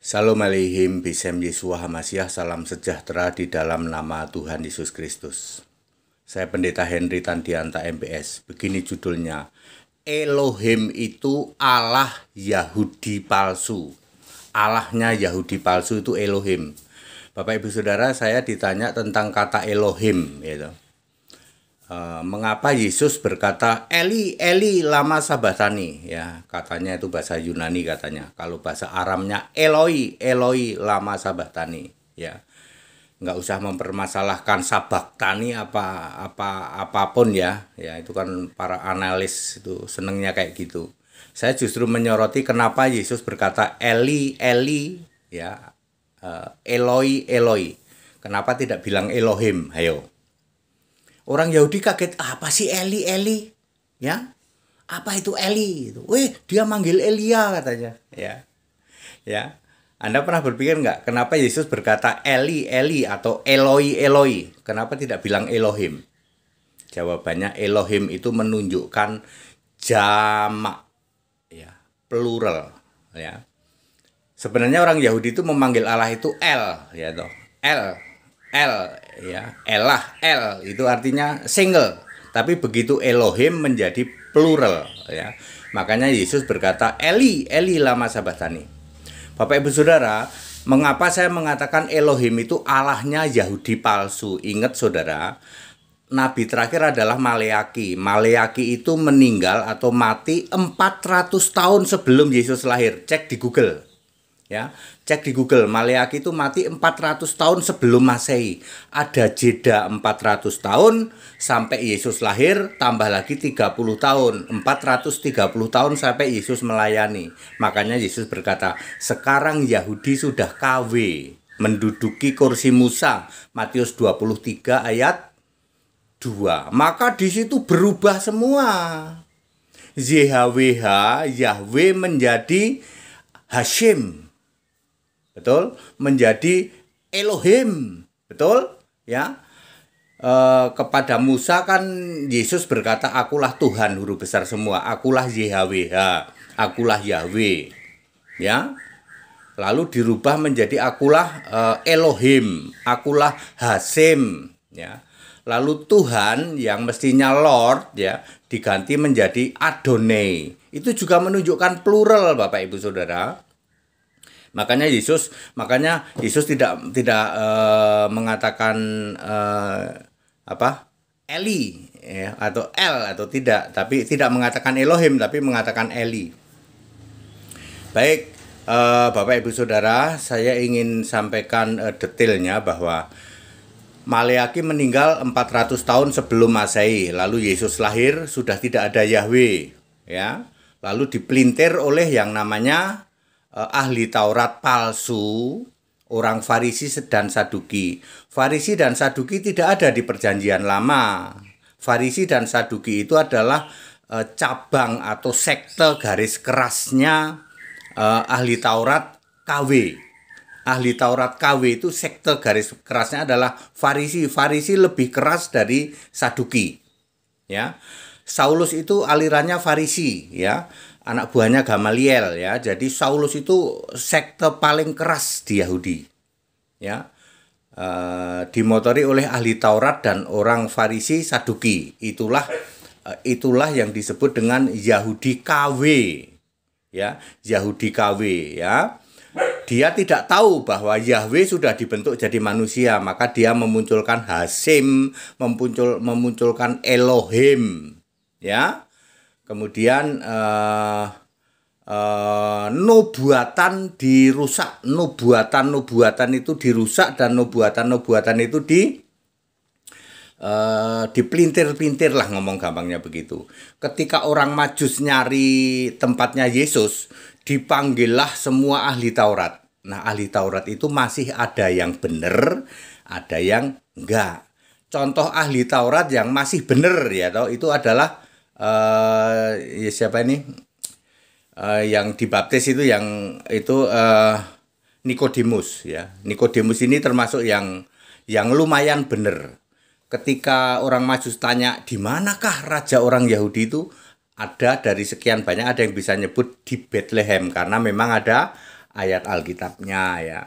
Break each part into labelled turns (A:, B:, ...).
A: Salam aleihim bisem Yesua Hamasyah, salam sejahtera di dalam nama Tuhan Yesus Kristus. Saya Pendeta Henry Tandianta MPS, begini judulnya. Elohim itu Allah Yahudi palsu. Allahnya Yahudi palsu itu Elohim. Bapak Ibu Saudara, saya ditanya tentang kata Elohim gitu uh, mengapa Yesus berkata Eli Eli lama sabatani ya katanya itu bahasa Yunani katanya kalau bahasa Aramnya Eloi Eloi lama sabatani ya nggak usah mempermasalahkan sabak tani apa apa apapun ya ya itu kan para analis itu senengnya kayak gitu saya justru menyoroti kenapa Yesus berkata Eli Eli ya uh, Eloi Eloi kenapa tidak bilang Elohim ayo Orang Yahudi kaget, apa sih Eli, Eli? Ya, apa itu Eli? Itu, Wih, dia manggil Elia katanya. Ya, ya. Anda pernah berpikir nggak kenapa Yesus berkata Eli, Eli atau Eloi, Eloi? Kenapa tidak bilang Elohim? Jawabannya Elohim itu menunjukkan jamak, ya, plural, ya. Sebenarnya orang Yahudi itu memanggil Allah itu El, ya toh. El, El, ya elah el itu artinya single tapi begitu Elohim menjadi plural ya makanya Yesus berkata Eli Eli lama sabatani Bapak Ibu Saudara mengapa saya mengatakan Elohim itu Allahnya Yahudi palsu ingat saudara Nabi terakhir adalah Maleaki. Maleaki itu meninggal atau mati 400 tahun sebelum Yesus lahir. Cek di Google ya cek di Google Maleaki itu mati 400 tahun sebelum Masehi ada jeda 400 tahun sampai Yesus lahir tambah lagi 30 tahun 430 tahun sampai Yesus melayani makanya Yesus berkata sekarang Yahudi sudah KW menduduki kursi Musa Matius 23 ayat 2 maka di situ berubah semua YHWH Yahweh menjadi Hashim betul menjadi Elohim betul ya e, kepada Musa kan Yesus berkata akulah Tuhan huruf besar semua akulah YHWH akulah Yahweh ya lalu dirubah menjadi akulah e, Elohim akulah Hasim ya lalu Tuhan yang mestinya Lord ya diganti menjadi Adonai itu juga menunjukkan plural Bapak Ibu Saudara Makanya Yesus, makanya Yesus tidak tidak uh, mengatakan uh, apa? Eli ya, atau El atau tidak, tapi tidak mengatakan Elohim tapi mengatakan Eli. Baik, uh, Bapak Ibu Saudara, saya ingin sampaikan uh, detailnya bahwa Maleaki meninggal 400 tahun sebelum Masehi, lalu Yesus lahir sudah tidak ada Yahweh, ya. Lalu dipelintir oleh yang namanya Eh, ahli Taurat palsu, orang Farisi dan Saduki. Farisi dan Saduki tidak ada di Perjanjian Lama. Farisi dan Saduki itu adalah eh, cabang atau sekte garis kerasnya eh, ahli Taurat KW. Ahli Taurat KW itu sekte garis kerasnya adalah Farisi. Farisi lebih keras dari Saduki. Ya. Saulus itu alirannya Farisi, ya anak buahnya Gamaliel ya. Jadi Saulus itu sekte paling keras di Yahudi. Ya. E, dimotori oleh ahli Taurat dan orang Farisi Saduki. Itulah eh, itulah yang disebut dengan Yahudi KW. Ya, Yahudi KW ya. Dia tidak tahu bahwa Yahweh sudah dibentuk jadi manusia, maka dia memunculkan Hasim, memuncul, memunculkan Elohim, ya Kemudian uh, uh, nubuatan dirusak, nubuatan-nubuatan itu dirusak dan nubuatan-nubuatan itu di Uh, dipelintir-pelintir lah ngomong gampangnya begitu. Ketika orang majus nyari tempatnya Yesus, dipanggillah semua ahli Taurat. Nah, ahli Taurat itu masih ada yang benar, ada yang enggak. Contoh ahli Taurat yang masih benar ya itu adalah uh, ya siapa ini uh, yang dibaptis itu yang itu uh, eh, Nikodemus ya Nikodemus ini termasuk yang yang lumayan bener ketika orang majus tanya di manakah raja orang Yahudi itu ada dari sekian banyak ada yang bisa nyebut di Bethlehem karena memang ada ayat Alkitabnya ya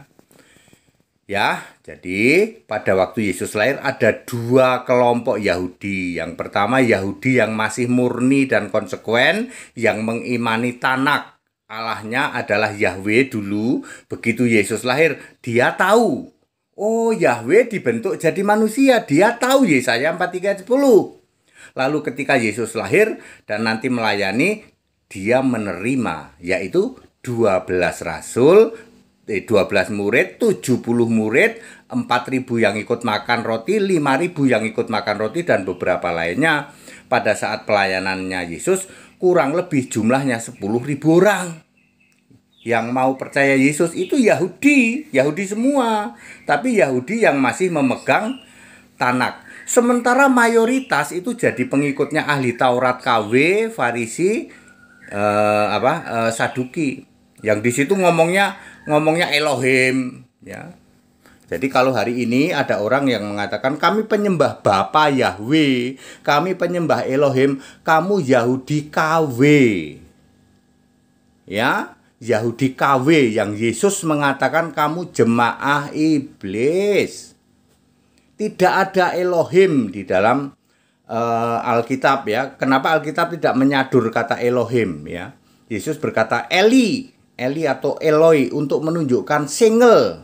A: Ya, jadi pada waktu Yesus lahir ada dua kelompok Yahudi. Yang pertama Yahudi yang masih murni dan konsekuen yang mengimani Tanak. Allahnya adalah Yahweh dulu. Begitu Yesus lahir, dia tahu. Oh, Yahweh dibentuk jadi manusia. Dia tahu Yesaya 43:10. Lalu ketika Yesus lahir dan nanti melayani, dia menerima yaitu 12 rasul, 12 eh, murid, 70 murid, 4000 yang ikut makan roti, 5000 yang ikut makan roti dan beberapa lainnya pada saat pelayanannya Yesus kurang lebih jumlahnya 10.000 orang. Yang mau percaya Yesus itu Yahudi, Yahudi semua, tapi Yahudi yang masih memegang Tanak. Sementara mayoritas itu jadi pengikutnya ahli Taurat KW, Farisi, eh, apa eh, Saduki. Yang di situ ngomongnya ngomongnya Elohim ya. Jadi kalau hari ini ada orang yang mengatakan kami penyembah Bapa Yahweh, kami penyembah Elohim, kamu Yahudi KW. Ya, Yahudi KW yang Yesus mengatakan kamu jemaah iblis. Tidak ada Elohim di dalam uh, Alkitab ya. Kenapa Alkitab tidak menyadur kata Elohim ya? Yesus berkata Eli Eli atau Eloi untuk menunjukkan single.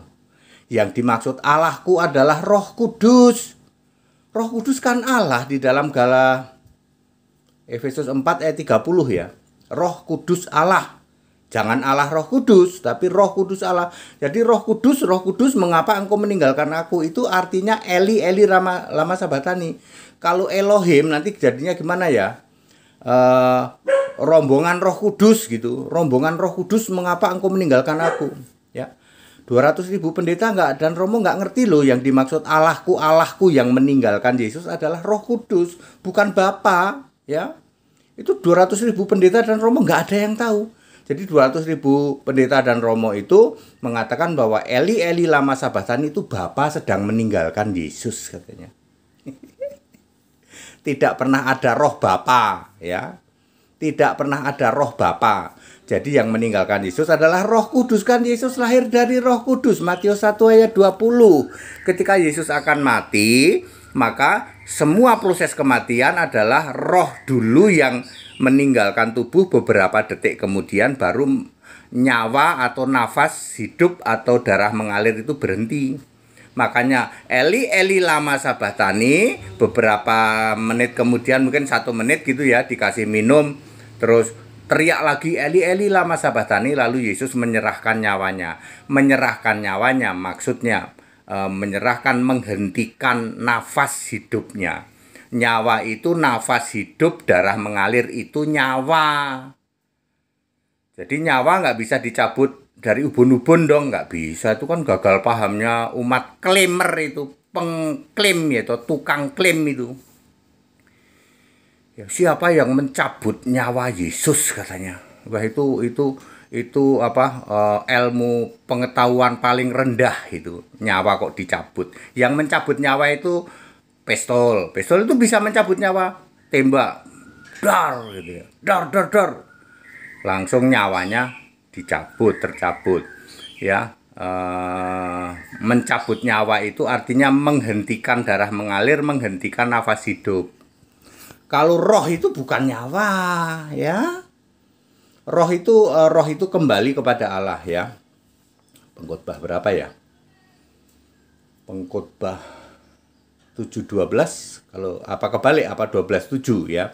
A: Yang dimaksud Allahku adalah Roh Kudus. Roh Kudus kan Allah di dalam gala Efesus 4 ayat 30 ya. Roh Kudus Allah. Jangan Allah Roh Kudus, tapi Roh Kudus Allah. Jadi Roh Kudus, Roh Kudus, mengapa engkau meninggalkan aku? Itu artinya Eli, Eli Rama, Lama Sabatani. Kalau Elohim nanti jadinya gimana ya? Uh, rombongan Roh Kudus gitu. Rombongan Roh Kudus mengapa engkau meninggalkan aku? Ya. ratus ribu pendeta nggak dan Romo enggak ngerti loh yang dimaksud Allahku Allahku yang meninggalkan Yesus adalah Roh Kudus bukan Bapa ya itu ratus ribu pendeta dan Romo enggak ada yang tahu jadi dua ratus ribu pendeta dan Romo itu mengatakan bahwa Eli Eli lama sabatan itu Bapa sedang meninggalkan Yesus katanya tidak pernah ada roh Bapa ya tidak pernah ada roh Bapa. Jadi yang meninggalkan Yesus adalah Roh Kudus kan Yesus lahir dari Roh Kudus Matius 1 ayat 20. Ketika Yesus akan mati, maka semua proses kematian adalah roh dulu yang meninggalkan tubuh beberapa detik kemudian baru nyawa atau nafas hidup atau darah mengalir itu berhenti. Makanya Eli Eli lama sabatani beberapa menit kemudian mungkin satu menit gitu ya dikasih minum Terus teriak lagi Eli Eli lama sabatani lalu Yesus menyerahkan nyawanya. Menyerahkan nyawanya maksudnya e, menyerahkan menghentikan nafas hidupnya. Nyawa itu nafas hidup, darah mengalir itu nyawa. Jadi nyawa nggak bisa dicabut dari ubun-ubun dong, nggak bisa. Itu kan gagal pahamnya umat klaimer itu, pengklaim yaitu tukang klaim itu. Ya, siapa yang mencabut nyawa Yesus katanya wah itu itu itu apa uh, ilmu pengetahuan paling rendah itu nyawa kok dicabut yang mencabut nyawa itu pistol pistol itu bisa mencabut nyawa tembak dar gitu ya dar dar dar langsung nyawanya dicabut tercabut ya uh, mencabut nyawa itu artinya menghentikan darah mengalir menghentikan nafas hidup kalau roh itu bukan nyawa, ya. Roh itu eh, roh itu kembali kepada Allah ya. Pengkhotbah berapa ya? Pengkhotbah 712 kalau apa kebalik apa 127 ya.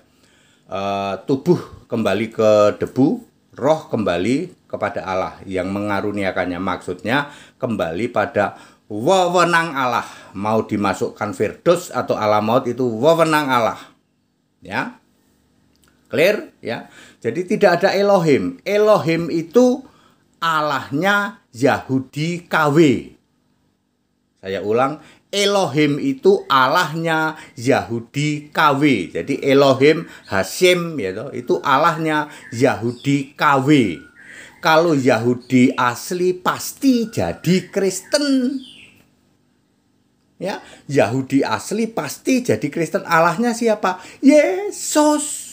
A: Uh, tubuh kembali ke debu, roh kembali kepada Allah yang mengaruniakannya. Maksudnya kembali pada wewenang Allah. Mau dimasukkan firdos atau alam itu wewenang Allah ya. Clear ya. Jadi tidak ada Elohim. Elohim itu Allahnya Yahudi KW. Saya ulang, Elohim itu Allahnya Yahudi KW. Jadi Elohim Hashem ya toh, itu Allahnya Yahudi KW. Kalau Yahudi asli pasti jadi Kristen. Ya, Yahudi asli pasti jadi Kristen. Allahnya siapa? Yesus.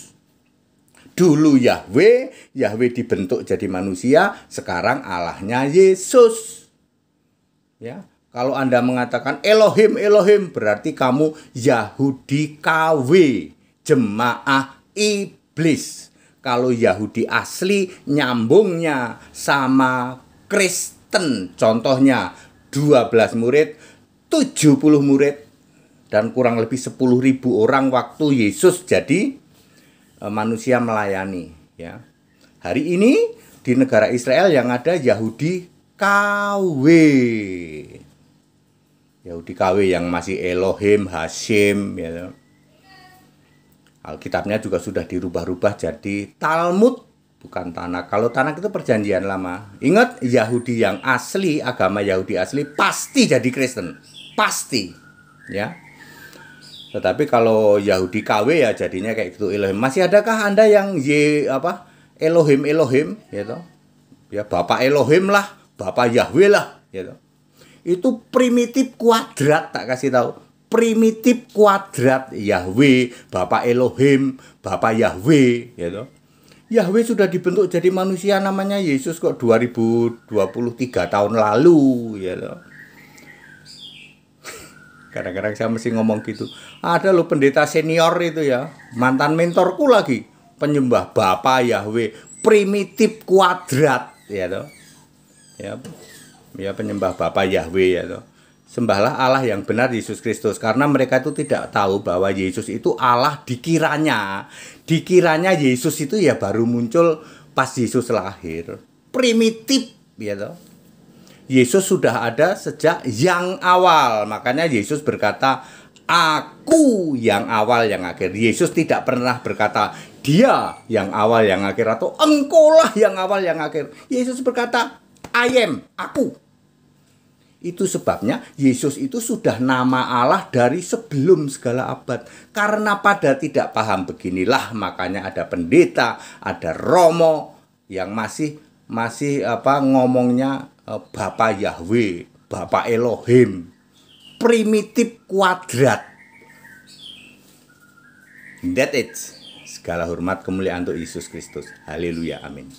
A: Dulu Yahweh, Yahweh dibentuk jadi manusia, sekarang Allahnya Yesus. Ya, kalau Anda mengatakan Elohim, Elohim, berarti kamu Yahudi KW, jemaah iblis. Kalau Yahudi asli nyambungnya sama Kristen. Contohnya 12 murid 70 murid dan kurang lebih 10.000 orang waktu Yesus jadi e, manusia melayani ya. Hari ini di negara Israel yang ada Yahudi KW. Yahudi KW yang masih Elohim, Hashim ya. Alkitabnya juga sudah dirubah-rubah jadi Talmud bukan tanah. Kalau tanah itu perjanjian lama. Ingat Yahudi yang asli, agama Yahudi asli pasti jadi Kristen pasti ya tetapi kalau Yahudi KW ya jadinya kayak gitu Elohim masih adakah anda yang Y apa Elohim Elohim gitu ya Bapak Elohim lah Bapak Yahweh lah gitu itu primitif kuadrat tak kasih tahu primitif kuadrat Yahweh Bapak Elohim Bapak Yahweh gitu Yahweh sudah dibentuk jadi manusia namanya Yesus kok 2023 tahun lalu gitu kadang-kadang saya mesti ngomong gitu ada lo pendeta senior itu ya mantan mentorku lagi penyembah Bapa Yahweh primitif kuadrat ya toh ya ya penyembah Bapa Yahweh ya toh sembahlah Allah yang benar Yesus Kristus karena mereka itu tidak tahu bahwa Yesus itu Allah dikiranya dikiranya Yesus itu ya baru muncul pas Yesus lahir primitif ya toh Yesus sudah ada sejak yang awal. Makanya Yesus berkata, "Aku yang awal yang akhir." Yesus tidak pernah berkata, "Dia yang awal yang akhir" atau "Engkaulah yang awal yang akhir." Yesus berkata, "I am, aku." Itu sebabnya Yesus itu sudah nama Allah dari sebelum segala abad. Karena pada tidak paham beginilah makanya ada pendeta, ada romo yang masih masih apa ngomongnya Eh, Bapak Yahweh, Bapak Elohim, primitif kuadrat. That it. Segala hormat kemuliaan untuk Yesus Kristus. Haleluya. Amin.